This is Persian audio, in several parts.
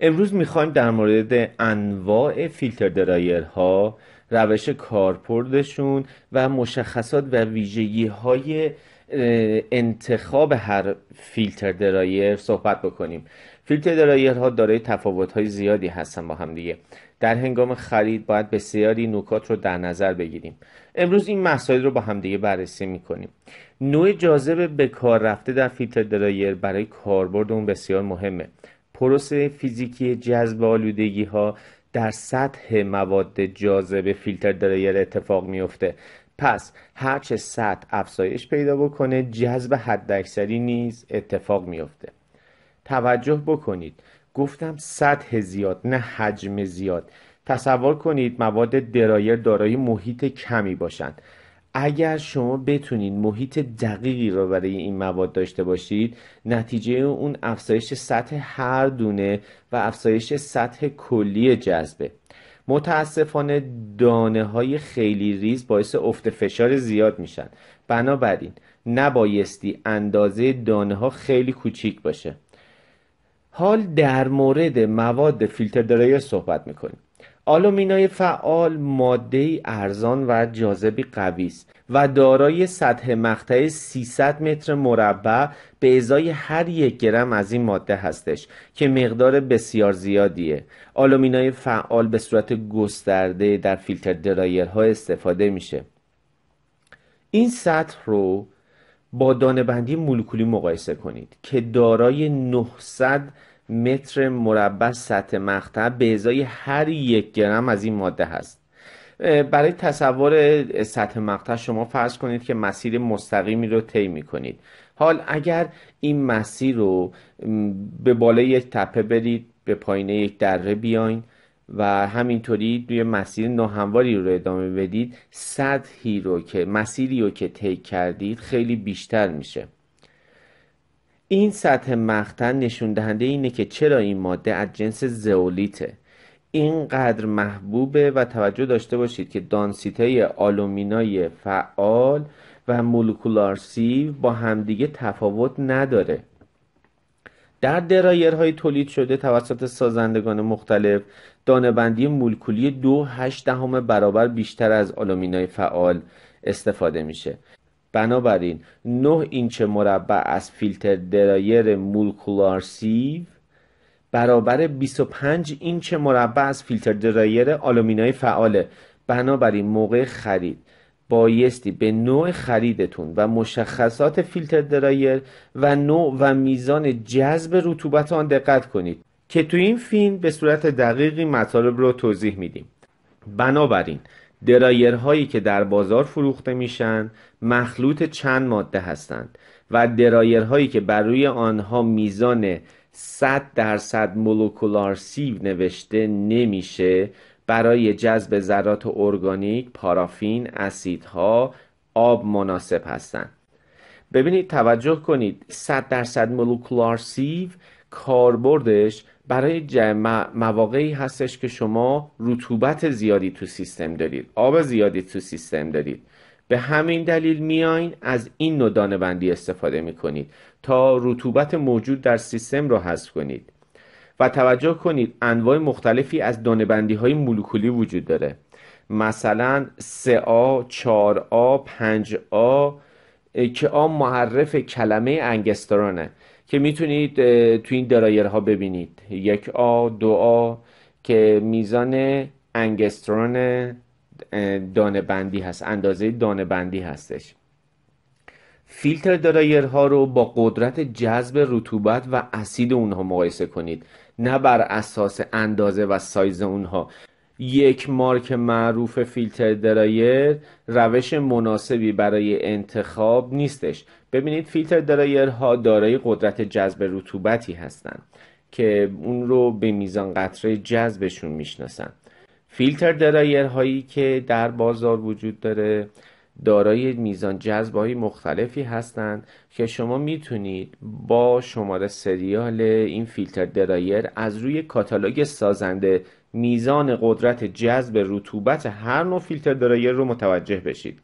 امروز میخوایم در مورد انواع فیلتر درایرها روش کارپردشون و مشخصات و ویژگی های انتخاب هر فیلتر درایر صحبت بکنیم فیلتر درایرها دارای تفاوت های زیادی هستن با هم دیگه در هنگام خرید باید بسیاری نکات رو در نظر بگیریم امروز این مسائل رو با همدیگه بررسی میکنیم نوع جاذب به کار رفته در فیلتر درایر برای کاربرد اون بسیار مهمه پروسه فیزیکی جذب آلودگی ها در سطح مواد جاذبه فیلتر درایر اتفاق میفته پس هرچه سطح افزایش پیدا بکنه جذب حداکثری نیز اتفاق میافته توجه بکنید گفتم سطح زیاد نه حجم زیاد تصور کنید مواد درایر دارای محیط کمی باشند اگر شما بتونید محیط دقیقی را برای این مواد داشته باشید نتیجه اون افزایش سطح هر دونه و افزایش سطح کلی جذبه متاسفانه دانه های خیلی ریز باعث افت فشار زیاد میشن بنابراین نبایستی اندازه دانه ها خیلی کوچیک باشه حال در مورد مواد فیلتر درایر صحبت میکنیم آلومینای فعال ماده ارزان و جاذبی قوی است و دارای سطح مقطع 300 متر مربع به ازای هر یک گرم از این ماده هستش که مقدار بسیار زیادیه آلومینای فعال به صورت گسترده در فیلتر ها استفاده میشه این سطح رو با دانه بندی مولکولی مقایسه کنید که دارای 900 متر مربع سطح مقطع به ازای هر یک گرم از این ماده هست برای تصور سطح مقطع شما فرض کنید که مسیر مستقیمی رو طی می کنید حال اگر این مسیر رو به بالای یک تپه برید به پایین یک دره بیاین و همینطوری دوی مسیر ناهمواری رو ادامه بدید سطحی رو که مسیری رو که طی کردید خیلی بیشتر میشه این سطح مختن نشون دهنده اینه که چرا این ماده از جنس زئولیته اینقدر محبوبه و توجه داشته باشید که دانسیته آلومینای فعال و مولکولار سیو با همدیگه تفاوت نداره در درایرهای تولید شده توسط سازندگان مختلف دانبندی مولکولی دو هشت دهم برابر بیشتر از آلومینای فعال استفاده میشه بنابراین 9 اینچ مربع از فیلتر درایر مولکولار سیو برابر 25 اینچ مربع از فیلتر درایر آلومینای فعاله بنابراین موقع خرید بایستی به نوع خریدتون و مشخصات فیلتر درایر و نوع و میزان جذب رطوبت آن دقت کنید که تو این فیلم به صورت دقیقی مطالب رو توضیح میدیم بنابراین هایی که در بازار فروخته میشن مخلوط چند ماده هستند و هایی که بر روی آنها میزان 100 درصد مولکولار سیو نوشته نمیشه برای جذب ذرات ارگانیک، پارافین، اسیدها، آب مناسب هستند. ببینید توجه کنید 100 درصد مولکولار سیو کاربردش برای مواقعی هستش که شما رطوبت زیادی تو سیستم دارید آب زیادی تو سیستم دارید به همین دلیل میاین از این نوع دانه بندی استفاده میکنید تا رطوبت موجود در سیستم را حذف کنید و توجه کنید انواع مختلفی از دانه بندی های مولکولی وجود داره مثلا 3A, 4A, 5A که آ معرف کلمه انگسترانه که میتونید تو این درایرها ببینید یک آ دو آ که میزان انگسترون دانه بندی هست اندازه دانه بندی هستش فیلتر درایرها رو با قدرت جذب رطوبت و اسید اونها مقایسه کنید نه بر اساس اندازه و سایز اونها یک مارک معروف فیلتر درایر روش مناسبی برای انتخاب نیستش ببینید فیلتر درایر ها دارای قدرت جذب رطوبتی هستند که اون رو به میزان قطره جذبشون میشناسن فیلتر درایر هایی که در بازار وجود داره دارای میزان جذب های مختلفی هستند که شما میتونید با شماره سریال این فیلتر درایر از روی کاتالوگ سازنده میزان قدرت جذب رطوبت هر نوع فیلتر درایر رو متوجه بشید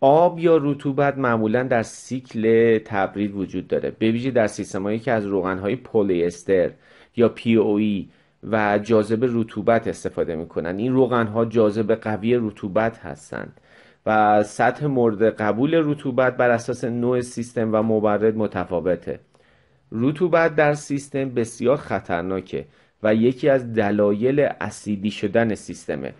آب یا رطوبت معمولا در سیکل تبرید وجود داره بویژه در هایی که از روغن های استر یا پی او ای و جاذب رطوبت استفاده میکنن این ها جاذب قوی رطوبت هستند و سطح مورد قبول رطوبت بر اساس نوع سیستم و مبرد متفاوته رطوبت در سیستم بسیار خطرناکه و یکی از دلایل اسیدی شدن سیستمه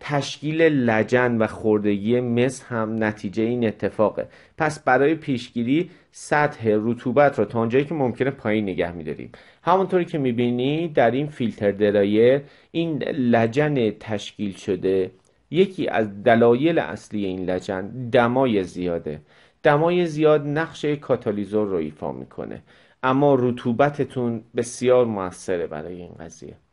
تشکیل لجن و خوردگی مس هم نتیجه این اتفاقه پس برای پیشگیری سطح رطوبت را تا آنجایی که ممکنه پایین نگه میداریم همونطوری که میبینید در این فیلتر درایه این لجن تشکیل شده یکی از دلایل اصلی این لجن دمای زیاده دمای زیاد نقش کاتالیزور رو ایفا میکنه اما رطوبتتون بسیار موثره برای این قضیه